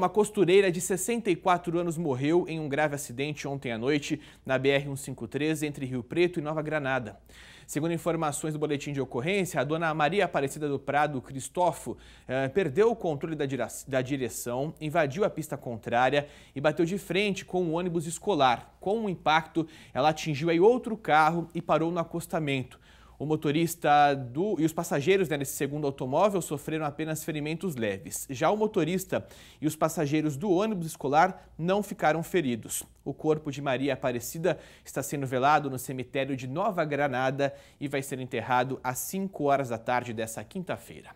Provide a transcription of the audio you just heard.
Uma costureira de 64 anos morreu em um grave acidente ontem à noite na BR-153 entre Rio Preto e Nova Granada. Segundo informações do boletim de ocorrência, a dona Maria Aparecida do Prado Cristófo eh, perdeu o controle da, da direção, invadiu a pista contrária e bateu de frente com um ônibus escolar. Com o um impacto, ela atingiu aí outro carro e parou no acostamento. O motorista do, e os passageiros né, nesse segundo automóvel sofreram apenas ferimentos leves. Já o motorista e os passageiros do ônibus escolar não ficaram feridos. O corpo de Maria Aparecida está sendo velado no cemitério de Nova Granada e vai ser enterrado às 5 horas da tarde dessa quinta-feira.